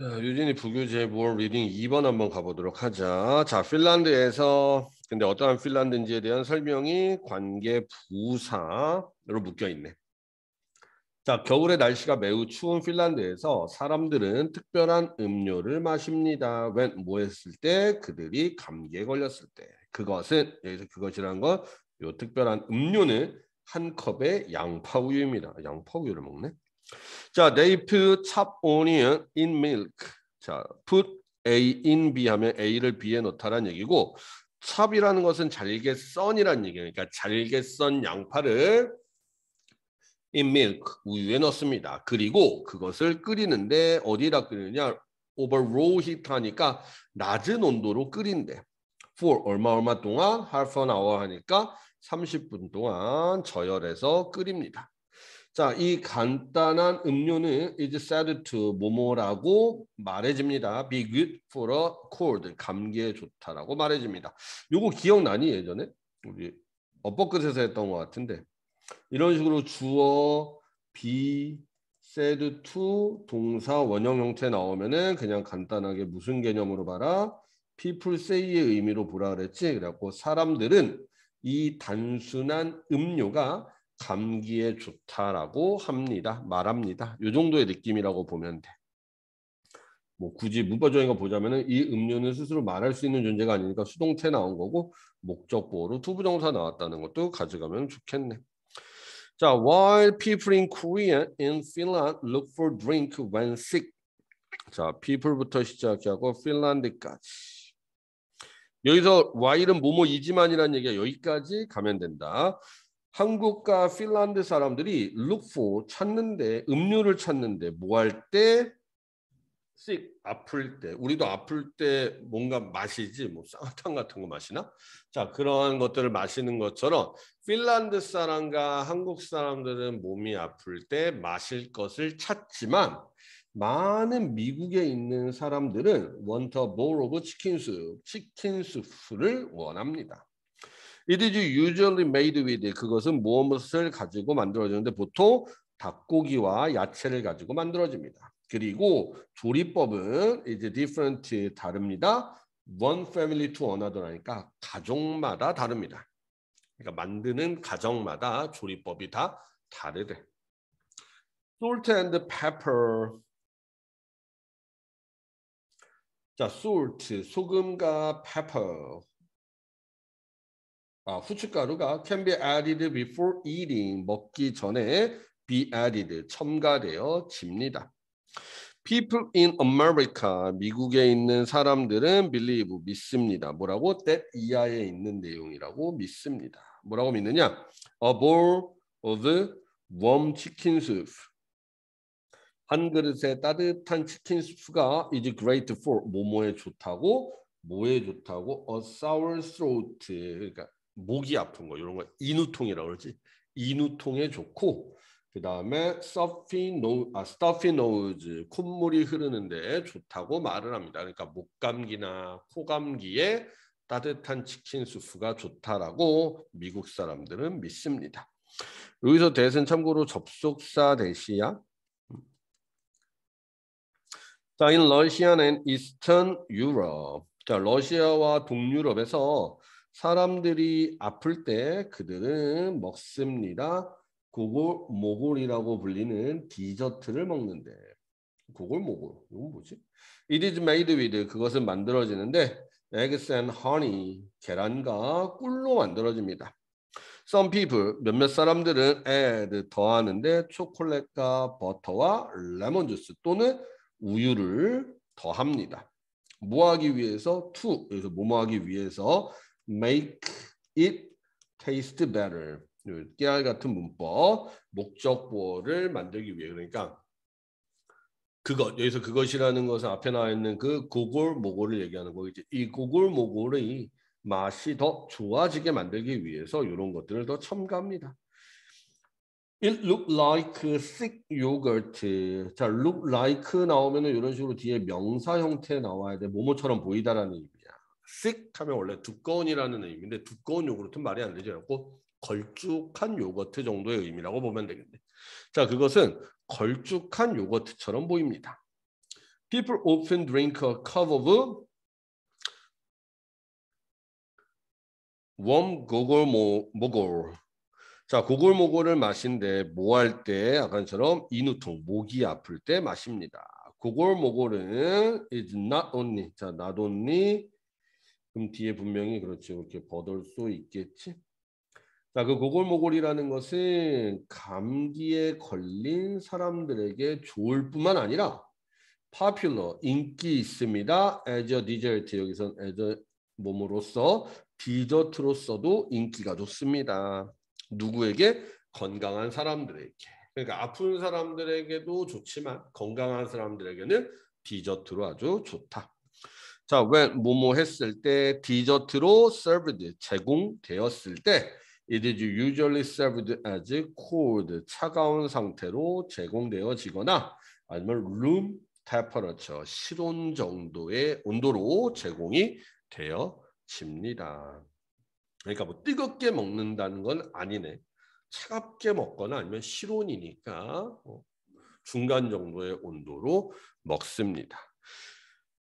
네, 유진이 부교재볼 리딩 2번 한번 가보도록 하자. 자, 핀란드에서 근데 어떠한 핀란드인지에 대한 설명이 관계 부사로 묶여 있네. 자, 겨울의 날씨가 매우 추운 핀란드에서 사람들은 특별한 음료를 마십니다. 웬 뭐 했을 때 그들이 감기에 걸렸을 때. 그것은 여기서 그것이란 건요 특별한 음료는 한 컵의 양파 우유입니다. 양파 우유를 먹네. 자, they put c h o p onion in milk. 자, put A in B 하면 A를 B에 넣다라는 얘기고 찹이라는 것은 잘게 썬이라는 얘기예요. 그러니까 잘게 썬 양파를 in milk 우유에 넣습니다. 그리고 그것을 끓이는데 어디다 끓이느냐? over low heat 하니까 낮은 온도로 끓인대. for 얼마 얼마 동안 half an hour 하니까 30분 동안 저열해서 끓입니다. 자, 이 간단한 음료는 is said to 뭐뭐라고 말해집니다. Be good for a cold. 감기에 좋다라고 말해집니다. 요거 기억나니 예전에 우리 엇버끝에서 했던 것 같은데 이런 식으로 주어 be said to 동사 원형 형태 나오면은 그냥 간단하게 무슨 개념으로 봐라 people say의 의미로 보라 그랬지. 그래갖고 사람들은 이 단순한 음료가 감기에 좋다라고 합니다. 말합니다. 요 정도의 느낌이라고 보면 돼. 뭐 굳이 문법적인 거 보자면은 이 음료는 스스로 말할 수 있는 존재가 아니니까 수동태 나온 거고 목적 보어로 투부정사 나왔다는 것도 가져가면 좋겠네. 자, while people in Korea in Finland look for drink when sick. 자, people부터 시작하고 핀란드까지. 여기서 while은 뭐뭐이지만이라는 얘기가 여기까지 가면 된다. 한국과 핀란드 사람들이 look for 찾는데 음료를 찾는데 뭐 할때 sick 아플 때 우리도 아플 때 뭔가 마시지 뭐 쌍화탕 같은 거 마시나 자 그러한 것들을 마시는 것처럼 핀란드 사람과 한국 사람들은 몸이 아플 때 마실 것을 찾지만 많은 미국에 있는 사람들은 원터 보로브 치킨수 치킨수프를 원합니다. It is usually made with 그것은 무엇을 가지고 만들어지는데 보통 닭고기와 야채를 가지고 만들어집니다. 그리고 조리법은 이제 different 다릅니다. one family to another라니까 가족마다 다릅니다. 그러니까 만드는 가정마다 조리법이 다 다르대. salt and pepper 자, salt 소금과 pepper 아, 후춧가루가 can be added before eating 먹기 전에 be added 첨가되어 집니다. People in America 미국에 있는 사람들은 believe 믿습니다. 뭐라고? that 이하에 있는 내용이라고 믿습니다. 뭐라고 믿느냐? A bowl of warm chicken soup 한 그릇에 따뜻한 치킨 수프가 is great for 뭐뭐에 좋다고 뭐에 좋다고 a sour throat 그러니까 목이 아픈 거 이런 거 인후통이라고 그러지. 인후통에 좋고 그 다음에 서피노 아 스타피노즈 콧물이 흐르는데 좋다고 말을 합니다. 그러니까 목 감기나 코 감기에 따뜻한 치킨 수프가 좋다라고 미국 사람들은 믿습니다. 여기서 대신 참고로 접속사 대시야. 자, in 러시아는 Eastern Europe. 자, 러시아와 동유럽에서 사람들이 아플 때 그들은 먹습니다. 고골 모골이라고 불리는 디저트를 먹는데 고골 모골 이건 뭐지? It is made with 그것은 만들어지는데 eggs and honey 계란과 꿀로 만들어집니다. Some people 몇몇 사람들은 add 더하는데 초콜릿과 버터와 레몬 주스 또는 우유를 더합니다. 뭐하기 위해서 to 여기서 뭐뭐 하기 위해서 make it taste better. 그 깨알 같은 문법, 목적보를 만들기 위해 그러니까 그것 여기서 그것이라는 것은 앞에 나와 있는 그 고골모골을 얘기하는 거겠지이 고골모골의 맛이 더 좋아지게 만들기 위해서 이런 것들을 더 첨가합니다. It look like thick yogurt. 자, look like 나오면은 이런 식으로 뒤에 명사 형태 나와야 돼. 모모처럼 보이다라는 thick 하면 원래 두꺼운이라는 의미인데 두꺼운 요구르트는 말이 안 되지 않고 걸쭉한 요거트 정도의 의미라고 보면 되겠네. 자, 그것은 걸쭉한 요거트처럼 보입니다. People often drink a cup of warm 고골모골. 자, 고골모골을 마신데 모할 때 아까처럼 인후통, 목이 아플 때 마십니다. 고골모골은 is not only 자, not only 그럼 뒤에 분명히 그렇죠. 이렇게 버덜수 있겠지. 자, 그 고골모골이라는 것은 감기에 걸린 사람들에게 좋을 뿐만 아니라 popular 인기 있습니다. as a dessert 여기선 as a 몸으로서 디저트로서도 인기가 좋습니다. 누구에게 건강한 사람들에게 그러니까 아픈 사람들에게도 좋지만 건강한 사람들에게는 디저트로 아주 좋다. 자, when 뭐뭐 했을 때 디저트로 served 제공되었을 때 it is usually served as cold 차가운 상태로 제공되어지거나 아니면 room temperature 실온 정도의 온도로 제공이 되어집니다. 그러니까 뭐 뜨겁게 먹는다는 건 아니네. 차갑게 먹거나 아니면 실온이니까 뭐 중간 정도의 온도로 먹습니다.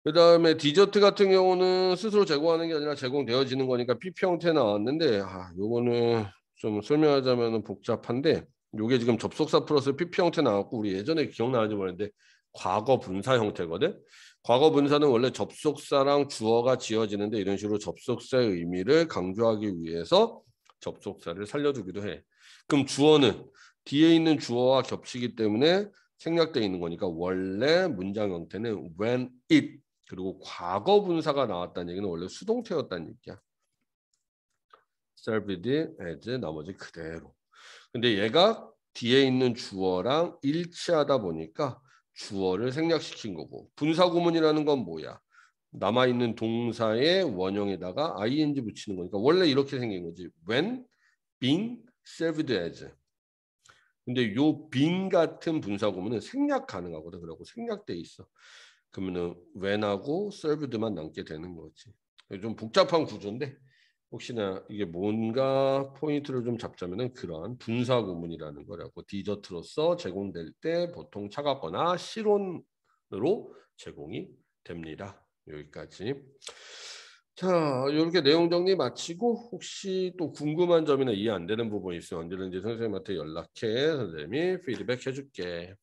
그 다음에 디저트 같은 경우는 스스로 제공하는 게 아니라 제공되어지는 거니까 PP 형태 나왔는데 아 요거는 좀 설명하자면 복잡한데 요게 지금 접속사 플러스 PP 형태 나왔고 우리 예전에 기억나는지 모르는데 과거 분사 형태거든 과거 분사는 원래 접속사랑 주어가 지어지는데 이런 식으로 접속사의 의미를 강조하기 위해서 접속사를 살려주기도 해 그럼 주어는 뒤에 있는 주어와 겹치기 때문에 생략되어 있는 거니까 원래 문장 형태는 when it 그리고 과거 분사가 나왔다는 얘기는 원래 수동태였다는 얘기야. servid as 나머지 그대로. 근데 얘가 뒤에 있는 주어랑 일치하다 보니까 주어를 생략시킨 거고 분사 구문이라는 건 뭐야? 남아 있는 동사의 원형에다가 ing 붙이는 거니까 원래 이렇게 생긴 거지. when being served as. 근데 요 b 같은 분사 구문은 생략 가능하거든. 그러고 생략돼 있어. 그러면은 w h 하고셀 e 드만 남게 되는 거지. 좀 복잡한 구조인데 혹시나 이게 뭔가 포인트를 좀 잡자면은 그러한 분사 구문이라는 거라고 디저트로서 제공될 때 보통 차갑거나 실온으로 제공이 됩니다. 여기까지. 자, 이렇게 내용 정리 마치고 혹시 또 궁금한 점이나 이해 안 되는 부분이 있으면 언제든지 선생님한테 연락해. 선생님이 피드백 해줄게.